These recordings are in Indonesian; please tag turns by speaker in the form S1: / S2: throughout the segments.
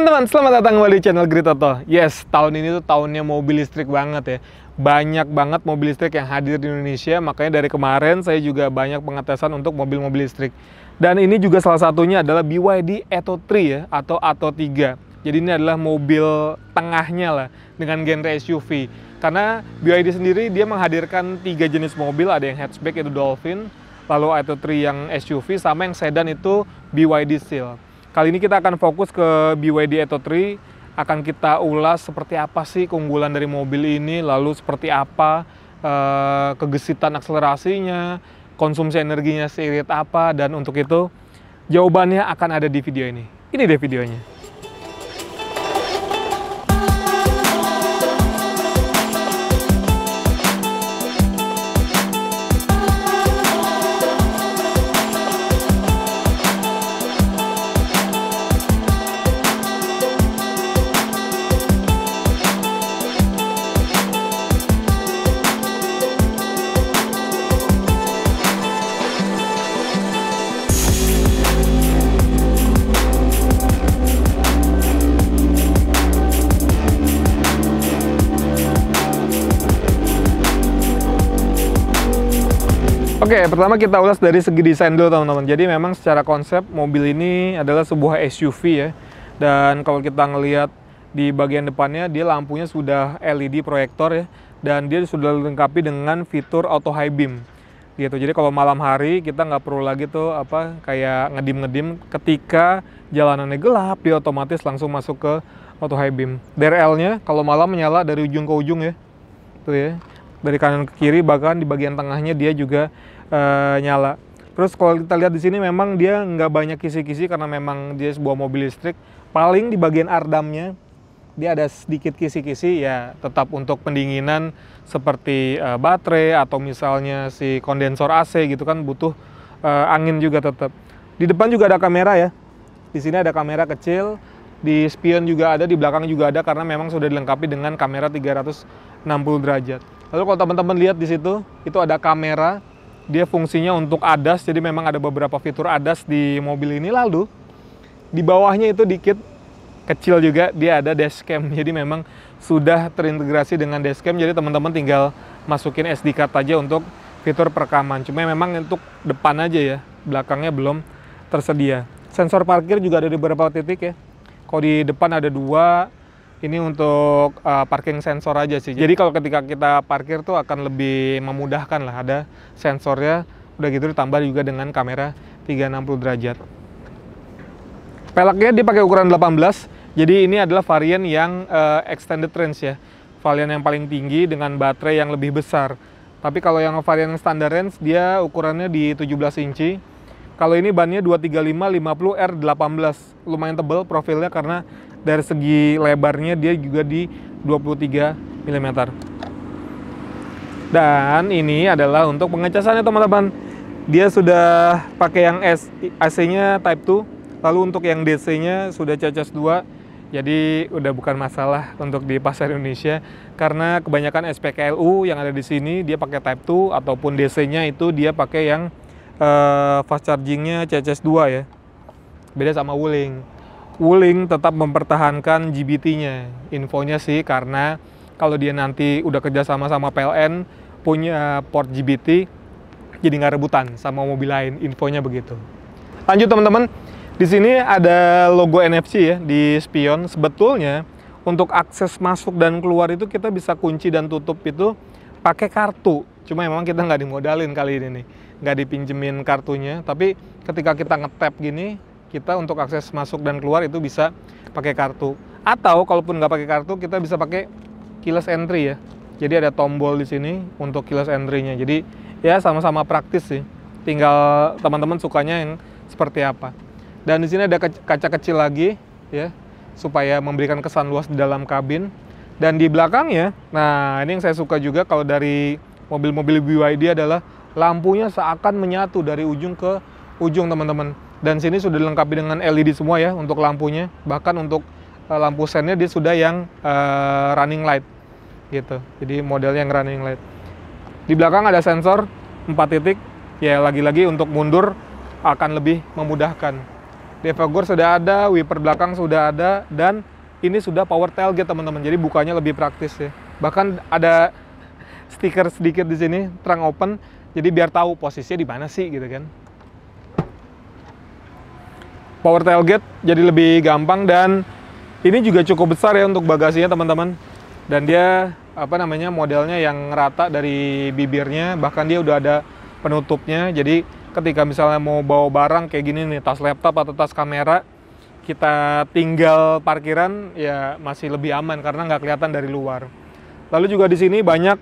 S1: Teman-teman, selamat datang kembali di channel Auto Yes, tahun ini tuh tahunnya mobil listrik banget ya. Banyak banget mobil listrik yang hadir di Indonesia, makanya dari kemarin saya juga banyak pengetesan untuk mobil-mobil listrik. Dan ini juga salah satunya adalah BYD eto 3 ya, atau eto 3. Jadi ini adalah mobil tengahnya lah dengan genre SUV. Karena BYD sendiri dia menghadirkan tiga jenis mobil, ada yang hatchback itu Dolphin, lalu eto 3 yang SUV, sama yang sedan itu BYD Seal. Kali ini kita akan fokus ke BYD Eto 3, akan kita ulas seperti apa sih keunggulan dari mobil ini, lalu seperti apa eh, kegesitan akselerasinya, konsumsi energinya seirit apa, dan untuk itu jawabannya akan ada di video ini. Ini deh videonya. Pertama kita ulas dari segi desain dulu teman-teman. Jadi memang secara konsep mobil ini adalah sebuah SUV ya. Dan kalau kita ngelihat di bagian depannya dia lampunya sudah LED proyektor ya dan dia sudah dilengkapi dengan fitur auto high beam gitu jadi kalau malam hari kita nggak perlu lagi tuh apa kayak ngedim ngedim ketika jalanannya gelap dia otomatis langsung masuk ke auto high beam DRL nya kalau malam menyala dari ujung ke ujung ya tuh ya dari kanan ke kiri bahkan di bagian tengahnya dia juga uh, nyala. Terus kalau kita lihat di sini memang dia nggak banyak kisi-kisi karena memang dia sebuah mobil listrik. Paling di bagian ardamnya dia ada sedikit kisi-kisi ya tetap untuk pendinginan seperti uh, baterai atau misalnya si kondensor AC gitu kan butuh uh, angin juga tetap. Di depan juga ada kamera ya. Di sini ada kamera kecil, di spion juga ada, di belakang juga ada karena memang sudah dilengkapi dengan kamera 360 derajat. Lalu kalau teman-teman lihat di situ, itu ada kamera dia fungsinya untuk ADAS, jadi memang ada beberapa fitur ADAS di mobil ini. Lalu di bawahnya itu dikit kecil juga dia ada dashcam, jadi memang sudah terintegrasi dengan dashcam. Jadi teman-teman tinggal masukin SD card aja untuk fitur perekaman. Cuma memang untuk depan aja ya, belakangnya belum tersedia. Sensor parkir juga ada di beberapa titik ya. Kalau di depan ada dua, ini untuk uh, parking sensor aja sih. Jadi iya. kalau ketika kita parkir tuh akan lebih memudahkan lah ada sensornya. Udah gitu ditambah juga dengan kamera 360 derajat. Pelaknya dia ukuran 18. Jadi ini adalah varian yang uh, extended range ya. Varian yang paling tinggi dengan baterai yang lebih besar. Tapi kalau yang varian standar range dia ukurannya di 17 inci. Kalau ini bannya 235 50R18. Lumayan tebal profilnya karena dari segi lebarnya dia juga di 23 mm. Dan ini adalah untuk pengecasannya teman-teman. Dia sudah pakai yang AC-nya Type 2, lalu untuk yang DC-nya sudah cacas 2. Jadi udah bukan masalah untuk di pasar Indonesia karena kebanyakan SPKLU yang ada di sini dia pakai Type 2 ataupun DC-nya itu dia pakai yang uh, fast charging-nya cacas 2 ya. Beda sama Wuling. Wuling tetap mempertahankan GBT-nya. Infonya sih karena kalau dia nanti udah kerja sama sama PLN punya port GBT jadi nggak rebutan sama mobil lain. Infonya begitu. Lanjut teman-teman, di sini ada logo NFC ya di spion. Sebetulnya untuk akses masuk dan keluar itu kita bisa kunci dan tutup itu pakai kartu. Cuma memang kita nggak dimodalin kali ini nih, nggak dipinjemin kartunya. Tapi ketika kita ngetap gini, kita untuk akses masuk dan keluar itu bisa pakai kartu. Atau kalaupun nggak pakai kartu, kita bisa pakai keyless entry ya. Jadi ada tombol di sini untuk keyless entry-nya. Jadi ya sama-sama praktis sih. Tinggal teman-teman sukanya yang seperti apa. Dan di sini ada kaca kecil lagi ya supaya memberikan kesan luas di dalam kabin. Dan di belakangnya, nah ini yang saya suka juga kalau dari mobil-mobil BYD adalah lampunya seakan menyatu dari ujung ke ujung teman-teman dan sini sudah dilengkapi dengan LED semua ya untuk lampunya bahkan untuk eh, lampu sennya dia sudah yang uh, running light gitu jadi model yang running light di belakang ada sensor 4 titik ya lagi-lagi untuk mundur akan lebih memudahkan defogger sudah ada wiper belakang sudah ada dan ini sudah power tailgate teman-teman jadi bukanya lebih praktis ya bahkan ada stiker sedikit di sini terang open jadi biar tahu posisinya di mana sih gitu kan power tailgate jadi lebih gampang dan ini juga cukup besar ya untuk bagasinya teman-teman dan dia apa namanya modelnya yang rata dari bibirnya bahkan dia udah ada penutupnya jadi ketika misalnya mau bawa barang kayak gini nih tas laptop atau tas kamera kita tinggal parkiran ya masih lebih aman karena nggak kelihatan dari luar lalu juga di sini banyak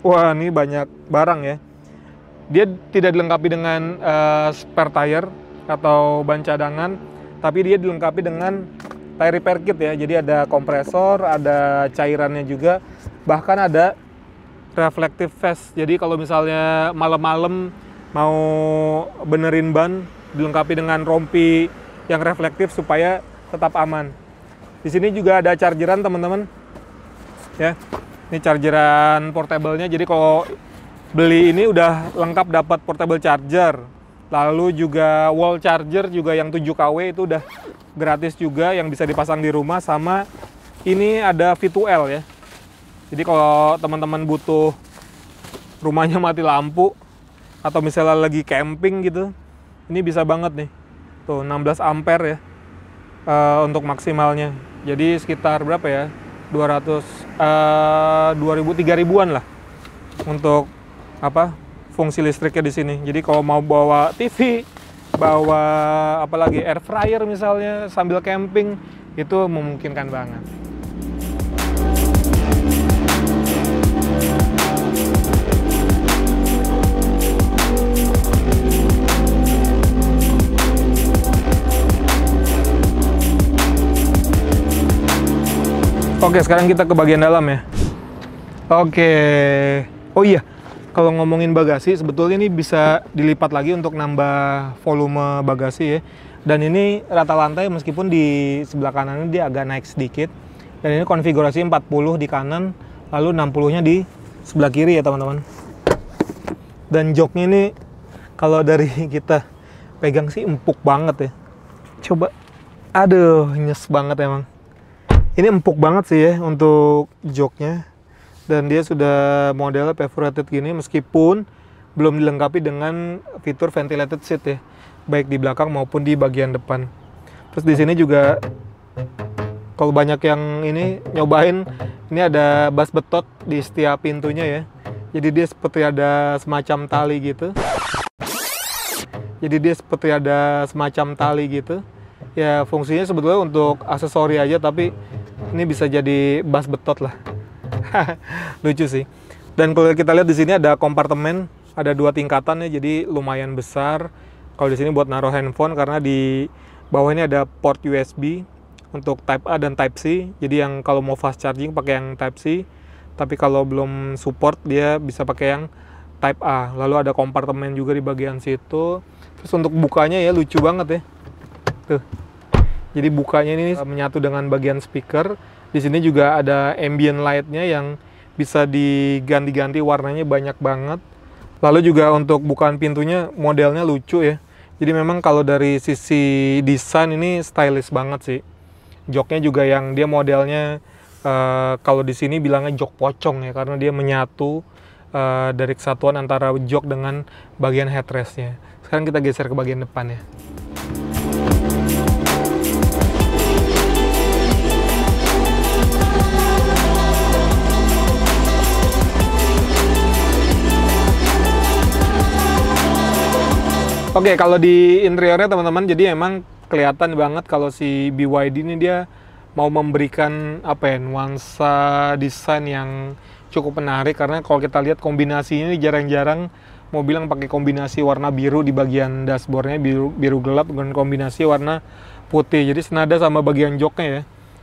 S1: wah ini banyak barang ya dia tidak dilengkapi dengan uh, spare tire atau ban cadangan tapi dia dilengkapi dengan tire repair kit ya jadi ada kompresor ada cairannya juga bahkan ada reflective vest jadi kalau misalnya malam-malam mau benerin ban dilengkapi dengan rompi yang reflektif supaya tetap aman di sini juga ada chargeran teman-teman ya ini chargeran portablenya jadi kalau beli ini udah lengkap dapat portable charger Lalu juga wall charger juga yang 7 kW itu udah gratis juga yang bisa dipasang di rumah sama ini ada V2L ya. Jadi kalau teman-teman butuh rumahnya mati lampu atau misalnya lagi camping gitu, ini bisa banget nih. Tuh 16 ampere ya uh, untuk maksimalnya. Jadi sekitar berapa ya? 200 uh, 2000 3000-an lah untuk apa? fungsi listriknya di sini. Jadi kalau mau bawa TV, bawa apalagi air fryer misalnya sambil camping itu memungkinkan banget. Oke, sekarang kita ke bagian dalam ya. Oke. Oh iya, kalau ngomongin bagasi sebetulnya ini bisa dilipat lagi untuk nambah volume bagasi ya dan ini rata lantai meskipun di sebelah kanan ini dia agak naik sedikit dan ini konfigurasi 40 di kanan lalu 60 nya di sebelah kiri ya teman-teman dan joknya ini kalau dari kita pegang sih empuk banget ya coba aduh nyes banget emang ini empuk banget sih ya untuk joknya dan dia sudah modelnya perforated gini meskipun belum dilengkapi dengan fitur ventilated seat ya baik di belakang maupun di bagian depan terus di sini juga kalau banyak yang ini nyobain ini ada bas betot di setiap pintunya ya jadi dia seperti ada semacam tali gitu jadi dia seperti ada semacam tali gitu ya fungsinya sebetulnya untuk aksesori aja tapi ini bisa jadi bas betot lah lucu sih dan kalau kita lihat di sini ada kompartemen ada dua tingkatan ya jadi lumayan besar kalau di sini buat naruh handphone karena di bawah ini ada port USB untuk Type A dan Type C jadi yang kalau mau fast charging pakai yang Type C tapi kalau belum support dia bisa pakai yang Type A lalu ada kompartemen juga di bagian situ terus untuk bukanya ya lucu banget ya tuh jadi bukanya ini eh, menyatu dengan bagian speaker di sini juga ada ambient light-nya yang bisa diganti-ganti warnanya banyak banget. Lalu juga untuk bukaan pintunya modelnya lucu ya. Jadi memang kalau dari sisi desain ini stylish banget sih. Joknya juga yang dia modelnya uh, kalau di sini bilangnya jok pocong ya karena dia menyatu uh, dari kesatuan antara jok dengan bagian headrestnya. Sekarang kita geser ke bagian depan ya. Oke, okay, kalau di interiornya teman-teman, jadi emang kelihatan banget kalau si BYD ini dia mau memberikan apa ya nuansa desain yang cukup menarik karena kalau kita lihat kombinasi ini jarang-jarang mobil yang pakai kombinasi warna biru di bagian dashboardnya biru biru gelap dengan kombinasi warna putih jadi senada sama bagian joknya ya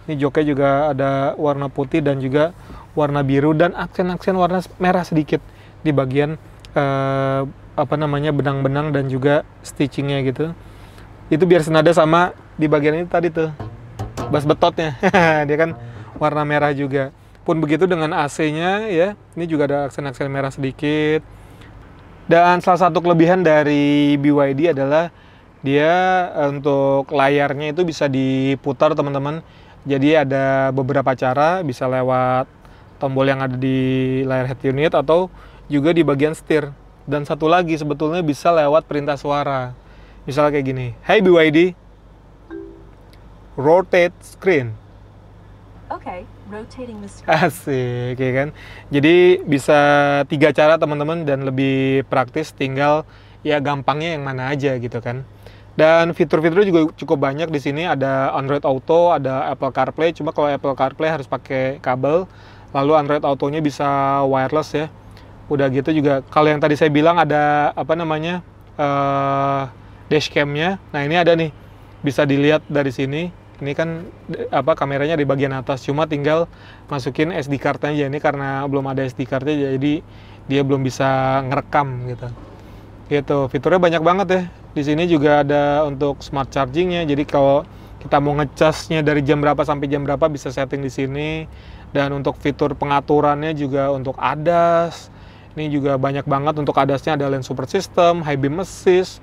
S1: ini joknya juga ada warna putih dan juga warna biru dan aksen-aksen warna merah sedikit di bagian eh, apa namanya benang-benang dan juga stitchingnya gitu itu biar senada sama di bagian ini tadi tuh bas betotnya dia kan warna merah juga pun begitu dengan AC-nya ya ini juga ada aksen-aksen merah sedikit dan salah satu kelebihan dari BYD adalah dia eh, untuk layarnya itu bisa diputar teman-teman jadi ada beberapa cara bisa lewat tombol yang ada di layar head unit atau juga di bagian setir dan satu lagi sebetulnya bisa lewat perintah suara. Misalnya kayak gini, Hey BYD, rotate screen. Oke, okay, rotating the screen. Asik, ya kan? Jadi bisa tiga cara teman-teman dan lebih praktis tinggal ya gampangnya yang mana aja gitu kan. Dan fitur-fiturnya juga cukup banyak di sini. Ada Android Auto, ada Apple CarPlay. Cuma kalau Apple CarPlay harus pakai kabel. Lalu Android Autonya bisa wireless ya udah gitu juga kalau yang tadi saya bilang ada apa namanya uh, dashcamnya nah ini ada nih bisa dilihat dari sini ini kan apa kameranya di bagian atas cuma tinggal masukin SD card aja ini karena belum ada SD cardnya jadi dia belum bisa ngerekam gitu gitu fiturnya banyak banget ya di sini juga ada untuk smart chargingnya jadi kalau kita mau ngecasnya dari jam berapa sampai jam berapa bisa setting di sini dan untuk fitur pengaturannya juga untuk ADAS ini juga banyak banget untuk adasnya ada lens super system, high beam assist,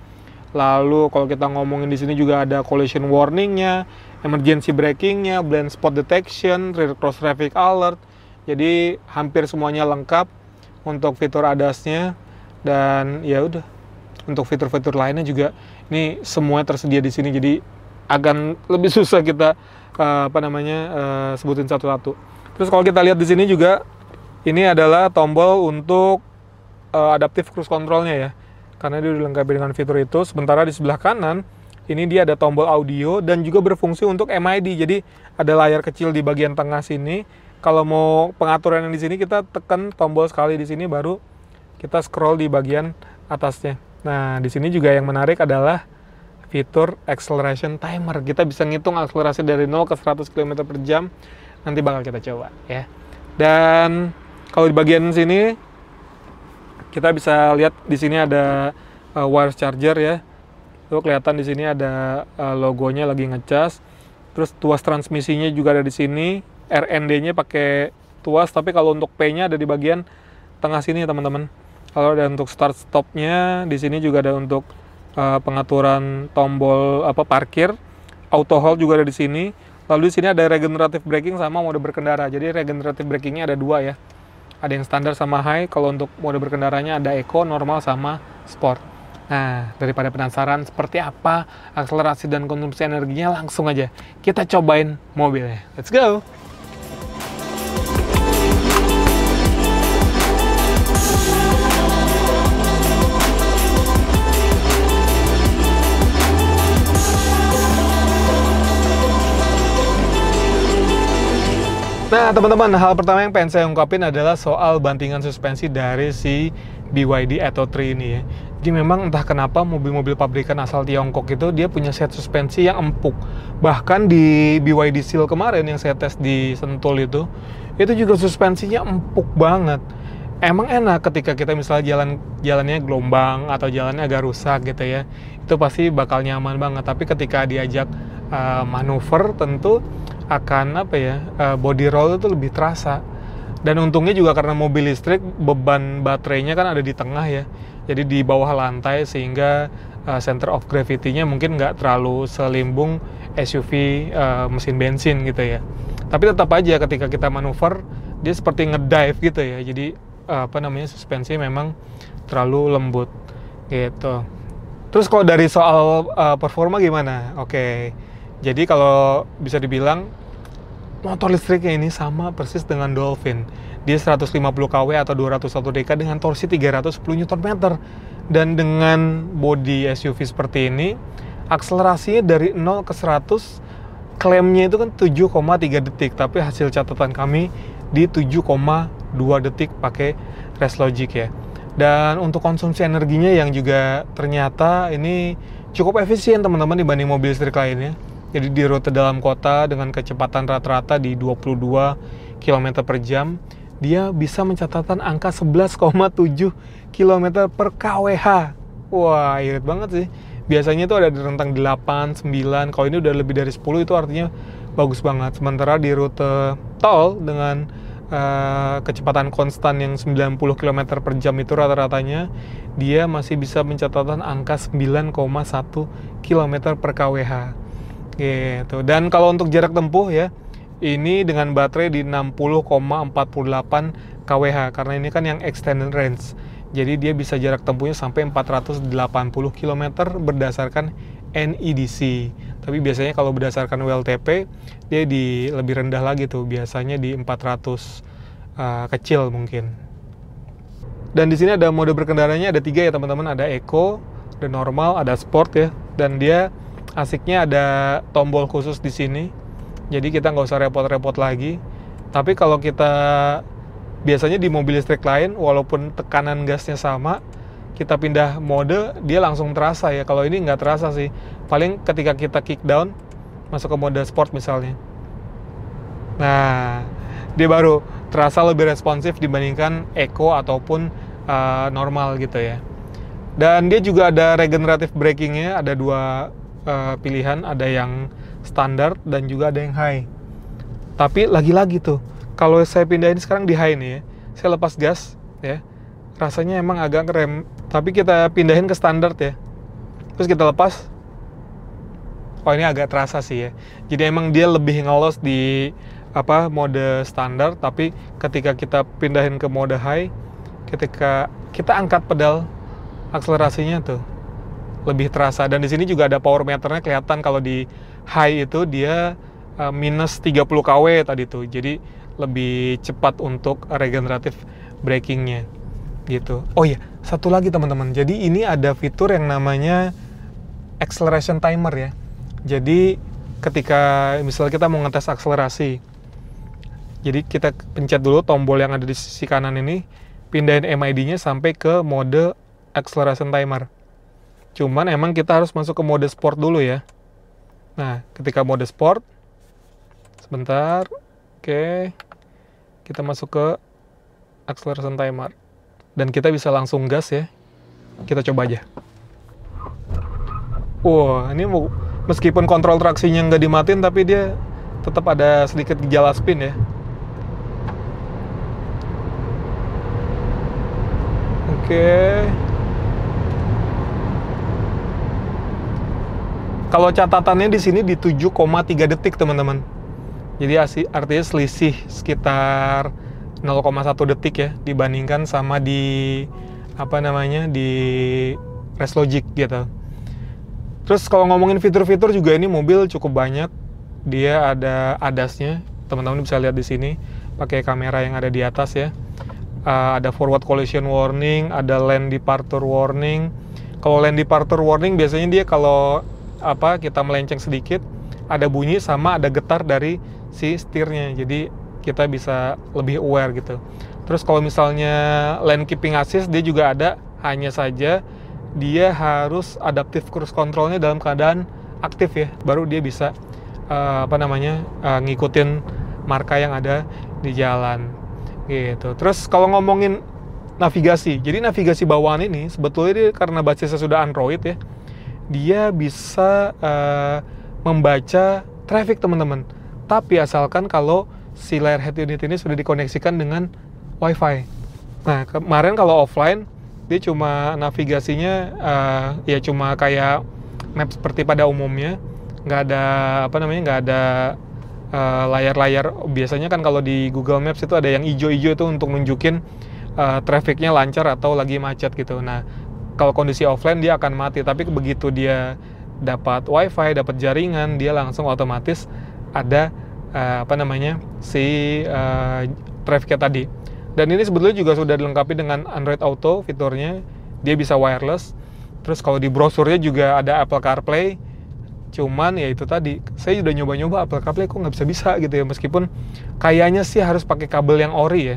S1: lalu kalau kita ngomongin di sini juga ada collision warningnya, emergency brakingnya, blind spot detection, rear cross traffic alert, jadi hampir semuanya lengkap untuk fitur adasnya dan ya udah untuk fitur-fitur lainnya juga ini semua tersedia di sini jadi akan lebih susah kita uh, apa namanya uh, sebutin satu-satu. Terus kalau kita lihat di sini juga ini adalah tombol untuk uh, eh, adaptive cruise controlnya ya karena dia dilengkapi dengan fitur itu sementara di sebelah kanan ini dia ada tombol audio dan juga berfungsi untuk MID jadi ada layar kecil di bagian tengah sini kalau mau pengaturan yang di sini kita tekan tombol sekali di sini baru kita scroll di bagian atasnya nah di sini juga yang menarik adalah fitur acceleration timer kita bisa ngitung akselerasi dari 0 ke 100 km per jam nanti bakal kita coba ya dan kalau di bagian sini kita bisa lihat di sini ada uh, eh, wireless charger ya. Tuh kelihatan di sini ada uh, logonya lagi ngecas. Terus tuas transmisinya juga ada di sini. RND-nya pakai tuas, tapi kalau untuk P-nya ada di bagian tengah sini ya teman-teman. Kalau ada untuk start stop-nya, di sini juga ada untuk uh, pengaturan tombol apa parkir. Auto hold juga ada di sini. Lalu di sini ada regenerative braking sama mode berkendara. Jadi regenerative braking-nya ada dua ya ada yang standar sama high kalau untuk mode berkendaranya ada eco normal sama sport nah daripada penasaran seperti apa akselerasi dan konsumsi energinya langsung aja kita cobain mobilnya let's go Nah, teman-teman, hal pertama yang pengen saya ungkapin adalah soal bantingan suspensi dari si BYD Atto 3 ini ya. Jadi memang entah kenapa mobil-mobil pabrikan asal Tiongkok itu dia punya set suspensi yang empuk. Bahkan di BYD Seal kemarin yang saya tes di Sentul itu, itu juga suspensinya empuk banget. Emang enak ketika kita misalnya jalan jalannya gelombang atau jalannya agak rusak gitu ya. Itu pasti bakal nyaman banget. Tapi ketika diajak uh, manuver tentu akan apa ya eh, body roll itu lebih terasa dan untungnya juga karena mobil listrik beban baterainya kan ada di tengah ya jadi di bawah lantai sehingga eh, center of gravity-nya mungkin nggak terlalu selimbung SUV eh, mesin bensin gitu ya tapi tetap aja ketika kita manuver dia seperti ngedive gitu ya jadi apa namanya suspensi memang terlalu lembut gitu terus kalau dari soal performa gimana oke okay jadi kalau bisa dibilang motor listriknya ini sama persis dengan Dolphin. Dia 150 kW atau 201 dk dengan torsi 310 Nm. Dan dengan body SUV seperti ini, akselerasinya dari 0 ke 100 klaimnya itu kan 7,3 detik, tapi hasil catatan kami di 7,2 detik pakai Race Logic ya. Dan untuk konsumsi energinya yang juga ternyata ini cukup efisien teman-teman dibanding mobil listrik lainnya jadi di rute dalam kota dengan kecepatan rata-rata di 22 km per jam, dia bisa mencatatkan angka 11,7 km per kWh. Wah, irit banget sih. Biasanya itu ada di rentang 8, 9, kalau ini udah lebih dari 10 itu artinya bagus banget. Sementara di rute tol dengan uh, kecepatan konstan yang 90 km per jam itu rata-ratanya, dia masih bisa mencatatkan angka 9,1 km per kWh Gitu. Dan kalau untuk jarak tempuh ya, ini dengan baterai di 60,48 kWh karena ini kan yang extended range. Jadi dia bisa jarak tempuhnya sampai 480 km berdasarkan NEDC. Tapi biasanya kalau berdasarkan WLTP dia di lebih rendah lagi tuh, biasanya di 400 uh, eh, kecil mungkin. Dan di sini ada mode berkendaranya ada tiga ya teman-teman, ada eco, ada normal, ada sport ya. Dan dia asiknya ada tombol khusus di sini jadi kita nggak usah repot-repot lagi tapi kalau kita biasanya di mobil listrik lain walaupun tekanan gasnya sama kita pindah mode dia langsung terasa ya kalau ini nggak terasa sih paling ketika kita kick down masuk ke mode sport misalnya nah dia baru terasa lebih responsif dibandingkan eco ataupun uh, normal gitu ya dan dia juga ada regenerative braking-nya, ada dua uh, pilihan ada yang standar dan juga ada yang high tapi lagi-lagi tuh kalau saya pindahin sekarang di high nih ya saya lepas gas ya rasanya emang agak ngerem tapi kita pindahin ke standar ya terus kita lepas oh ini agak terasa sih ya jadi emang dia lebih ngelos di apa mode standar tapi ketika kita pindahin ke mode high ketika kita angkat pedal akselerasinya tuh lebih terasa dan di sini juga ada power meternya kelihatan kalau di high itu dia uh, minus 30 kW tadi tuh jadi lebih cepat untuk regeneratif brakingnya gitu oh iya satu lagi teman-teman jadi ini ada fitur yang namanya acceleration timer ya jadi ketika misalnya kita mau ngetes akselerasi jadi kita pencet dulu tombol yang ada di sisi kanan ini pindahin MID-nya sampai ke mode acceleration timer Cuman emang kita harus masuk ke mode sport dulu ya. Nah, ketika mode sport, sebentar, oke, kita masuk ke acceleration timer. Dan kita bisa langsung gas ya. Kita coba aja. Wah, wow, ini meskipun kontrol traksinya nggak dimatin, tapi dia tetap ada sedikit gejala spin ya. Oke. Okay. Kalau catatannya di sini di 7,3 detik, teman-teman. Jadi artinya selisih sekitar 0,1 detik ya dibandingkan sama di apa namanya di Reslogic gitu. Terus kalau ngomongin fitur-fitur juga ini mobil cukup banyak. Dia ada adasnya, teman-teman bisa lihat di sini pakai kamera yang ada di atas ya. Uh, ada forward collision warning, ada lane departure warning. Kalau lane departure warning biasanya dia kalau apa kita melenceng sedikit ada bunyi sama ada getar dari si setirnya jadi kita bisa lebih aware gitu terus kalau misalnya lane keeping assist dia juga ada hanya saja dia harus adaptive cruise controlnya dalam keadaan aktif ya baru dia bisa uh, apa namanya uh, ngikutin marka yang ada di jalan gitu terus kalau ngomongin navigasi jadi navigasi bawaan ini sebetulnya dia karena basisnya sudah Android ya dia bisa uh, membaca traffic teman-teman. Tapi asalkan kalau si layar head unit ini sudah dikoneksikan dengan WiFi. Nah kemarin kalau offline dia cuma navigasinya uh, ya cuma kayak map seperti pada umumnya, nggak ada apa namanya nggak ada eh, layar-layar. Biasanya kan kalau di Google Maps itu ada yang hijau-hijau itu untuk nunjukin uh, trafficnya lancar atau lagi macet gitu. Nah kalau kondisi offline dia akan mati tapi begitu dia dapat wifi dapat jaringan dia langsung otomatis ada uh, apa namanya si uh, eh, traffic tadi dan ini sebetulnya juga sudah dilengkapi dengan Android Auto fiturnya dia bisa wireless terus kalau di brosurnya juga ada Apple CarPlay cuman ya itu tadi saya sudah nyoba-nyoba Apple CarPlay kok nggak bisa-bisa gitu ya meskipun kayaknya sih harus pakai kabel yang ori ya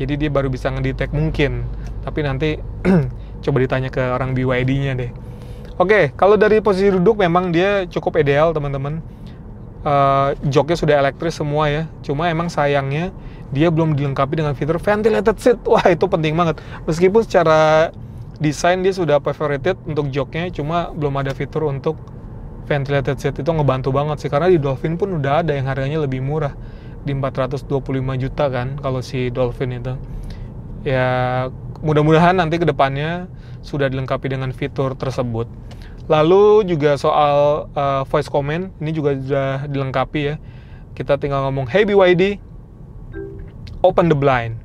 S1: jadi dia baru bisa ngedetect mungkin tapi nanti Coba ditanya ke orang BYD-nya deh. Oke, kalau dari posisi duduk memang dia cukup ideal teman-teman. Uh, joknya sudah elektris semua ya. Cuma emang sayangnya dia belum dilengkapi dengan fitur ventilated seat. Wah itu penting banget. Meskipun secara desain dia sudah favorited untuk joknya, cuma belum ada fitur untuk ventilated seat itu ngebantu banget sih. Karena di Dolphin pun udah ada yang harganya lebih murah di 425 juta kan kalau si Dolphin itu. Ya mudah-mudahan nanti kedepannya sudah dilengkapi dengan fitur tersebut. Lalu juga soal uh, voice command ini juga sudah dilengkapi ya. Kita tinggal ngomong Hey BYD, open the blind.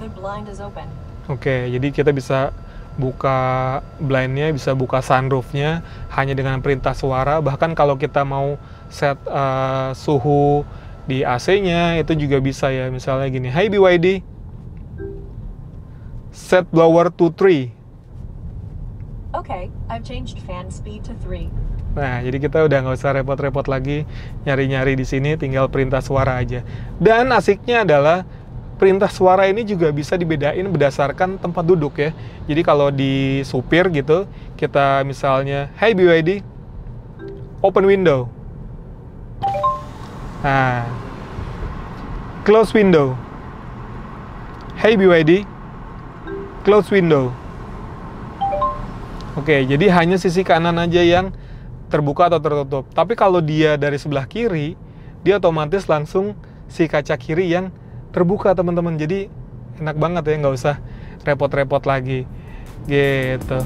S1: The blind is open. Oke, okay, jadi kita bisa buka blindnya, bisa buka sunroofnya hanya dengan perintah suara. Bahkan kalau kita mau set uh, suhu di AC-nya itu juga bisa ya. Misalnya gini, Hey BYD, Set blower to 3. Okay, I've changed fan speed to 3. Nah, jadi kita udah nggak usah repot-repot lagi nyari-nyari di sini, tinggal perintah suara aja. Dan asiknya adalah perintah suara ini juga bisa dibedain berdasarkan tempat duduk ya. Jadi kalau di supir gitu, kita misalnya, Hey BYD, open window. Nah, close window. Hey BYD, close window. Oke, jadi hanya sisi kanan aja yang terbuka atau tertutup. Tapi kalau dia dari sebelah kiri, dia otomatis langsung si kaca kiri yang terbuka, teman-teman. Jadi enak banget ya, nggak usah repot-repot lagi. Gitu.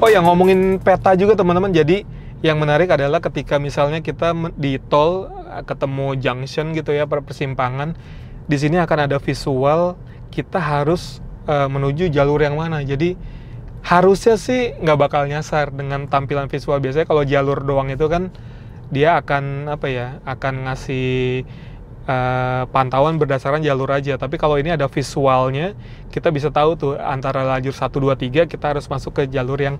S1: Oh ya ngomongin peta juga teman-teman. Jadi yang menarik adalah ketika misalnya kita di tol eh, ketemu junction gitu ya per persimpangan, di sini akan ada visual kita harus uh, menuju jalur yang mana. Jadi harusnya sih nggak bakal nyasar dengan tampilan visual biasanya kalau jalur doang itu kan dia akan apa ya akan ngasih uh, pantauan berdasarkan jalur aja. Tapi kalau ini ada visualnya, kita bisa tahu tuh antara lajur 1, 2, 3 kita harus masuk ke jalur yang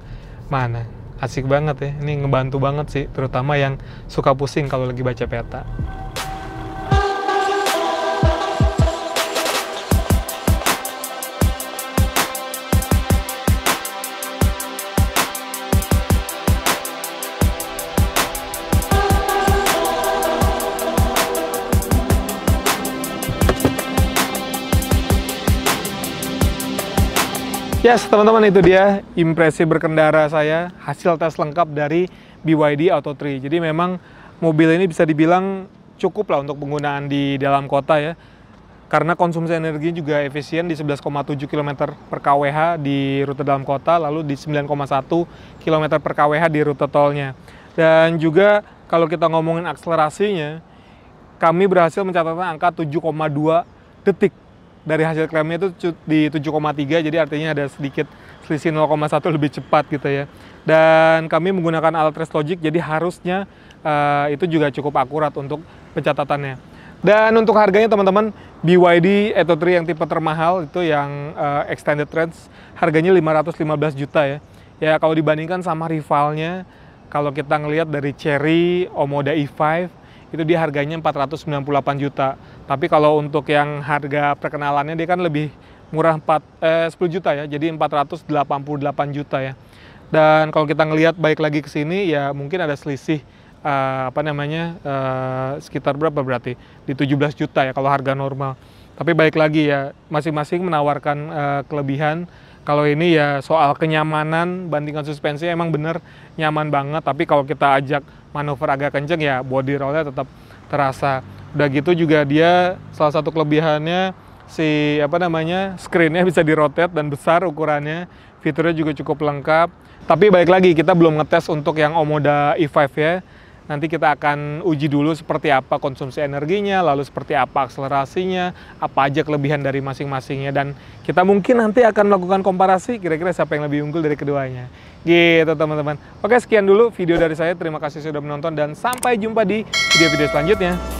S1: mana. Asik banget ya, ini ngebantu banget sih, terutama yang suka pusing kalau lagi baca peta. Yes, teman-teman itu dia impresi berkendara saya, hasil tes lengkap dari BYD Auto 3. Jadi memang mobil ini bisa dibilang cukup lah untuk penggunaan di dalam kota ya. Karena konsumsi energi juga efisien di 11,7 km per kWh di rute dalam kota, lalu di 9,1 km per kWh di rute tolnya. Dan juga kalau kita ngomongin akselerasinya, kami berhasil mencatatkan angka 7,2 detik dari hasil klaimnya itu di 7,3 jadi artinya ada sedikit selisih 0,1 lebih cepat gitu ya. Dan kami menggunakan alat Rest Logic jadi harusnya uh, itu juga cukup akurat untuk pencatatannya. Dan untuk harganya teman-teman, BYD Eto 3 yang tipe termahal itu yang uh, extended range harganya 515 juta ya. Ya kalau dibandingkan sama rivalnya kalau kita ngelihat dari Cherry Omoda e 5 itu dia harganya 498 juta. Tapi kalau untuk yang harga perkenalannya dia kan lebih murah 4 eh, 10 juta ya. Jadi 488 juta ya. Dan kalau kita ngelihat baik lagi ke sini ya mungkin ada selisih eh, apa namanya? Eh, sekitar berapa berarti? Di 17 juta ya kalau harga normal. Tapi baik lagi ya masing-masing menawarkan eh, kelebihan kalau ini ya soal kenyamanan bandingkan suspensi emang bener nyaman banget tapi kalau kita ajak manuver agak kenceng ya body rollnya tetap terasa udah gitu juga dia salah satu kelebihannya si apa namanya screennya bisa dirotet dan besar ukurannya fiturnya juga cukup lengkap tapi balik lagi kita belum ngetes untuk yang Omoda i5 ya nanti kita akan uji dulu seperti apa konsumsi energinya lalu seperti apa akselerasinya apa aja kelebihan dari masing-masingnya dan kita mungkin nanti akan melakukan komparasi kira-kira siapa yang lebih unggul dari keduanya gitu teman-teman oke sekian dulu video dari saya terima kasih sudah menonton dan sampai jumpa di video-video selanjutnya